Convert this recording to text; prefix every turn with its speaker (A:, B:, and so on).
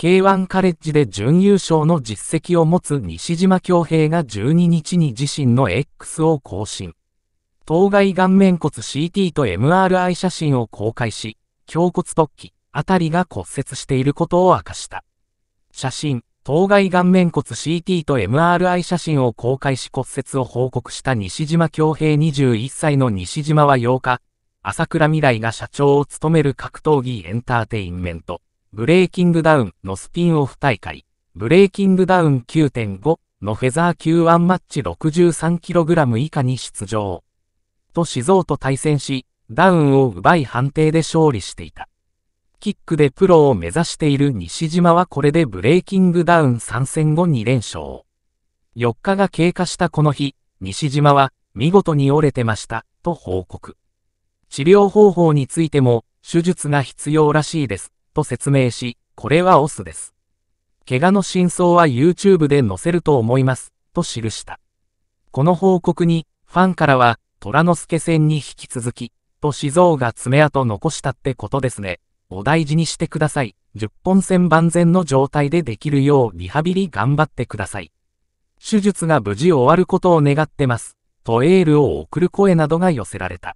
A: K1 カレッジで準優勝の実績を持つ西島恭平が12日に自身の X を更新。当該顔面骨 CT と MRI 写真を公開し、胸骨突起、あたりが骨折していることを明かした。写真、当該顔面骨 CT と MRI 写真を公開し骨折を報告した西島恭平21歳の西島は8日、朝倉未来が社長を務める格闘技エンターテインメント、ブレイキングダウンのスピンオフ大会、ブレイキングダウン9.5のフェザー級1マッチ 63kg 以下に出場。と静雄と対戦し、ダウンを奪い判定で勝利していた。キックでプロを目指している西島はこれでブレイキングダウン参戦後2連勝。4日が経過したこの日、西島は見事に折れてました、と報告。治療方法についても手術が必要らしいです。と説明し、これはオスです。怪我の真相は YouTube で載せると思います、と記した。この報告に、ファンからは、虎之助戦に引き続き、と静蔵が爪痕残したってことですね。お大事にしてください。10本線万全の状態でできるようリハビリ頑張ってください。手術が無事終わることを願ってます。とエールを送る声などが寄せられた。